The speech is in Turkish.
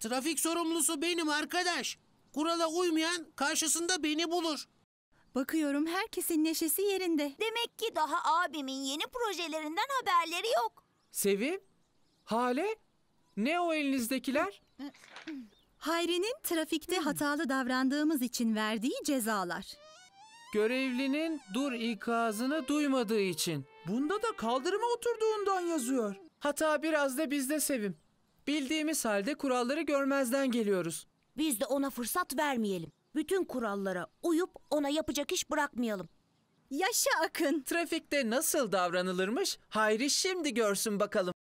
Trafik sorumlusu benim arkadaş. Kurala uymayan karşısında beni bulur. Bakıyorum herkesin neşesi yerinde. Demek ki daha abimin yeni projelerinden haberleri yok. Sevim, Hale, ne o elinizdekiler? Hayri'nin trafikte hmm. hatalı davrandığımız için verdiği cezalar. Görevlinin dur ikazını duymadığı için. Bunda da kaldırıma oturduğundan yazıyor. Hata biraz da bizde Sevim. Bildiğimiz halde kuralları görmezden geliyoruz. Biz de ona fırsat vermeyelim. Bütün kurallara uyup ona yapacak iş bırakmayalım. Yaşa Akın. Trafikte nasıl davranılırmış? Hayri şimdi görsün bakalım.